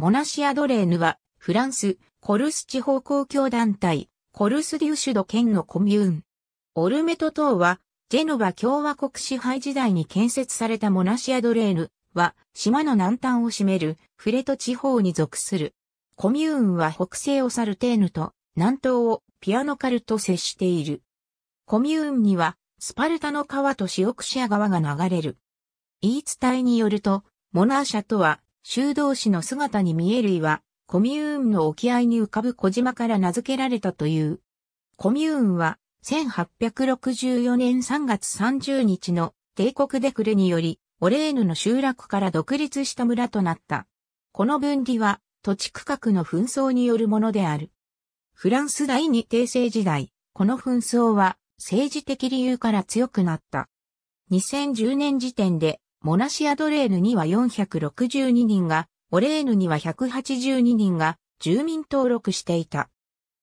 モナシアドレーヌは、フランス、コルス地方公共団体、コルスデュシュド県のコミューン。オルメト島は、ジェノバ共和国支配時代に建設されたモナシアドレーヌは、島の南端を占めるフレト地方に属する。コミューンは北西をサルテーヌと、南東をピアノカルと接している。コミューンには、スパルタの川とシオクシア川が流れる。言い伝えによると、モナーシャとは、修道士の姿に見える岩、コミューンの沖合に浮かぶ小島から名付けられたという。コミューンは、1864年3月30日の帝国デクレにより、オレーヌの集落から独立した村となった。この分離は、土地区画の紛争によるものである。フランス第二帝政時代、この紛争は、政治的理由から強くなった。2010年時点で、モナシアドレーヌには462人が、オレーヌには182人が住民登録していた。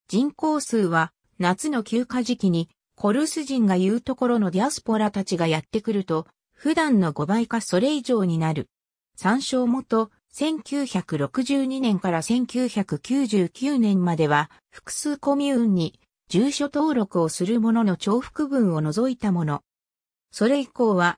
人口数は夏の休暇時期にコルス人が言うところのディアスポラたちがやってくると普段の5倍かそれ以上になる。参照元1962年から1999年までは複数コミューンに住所登録をするものの重複分を除いたもの。それ以降は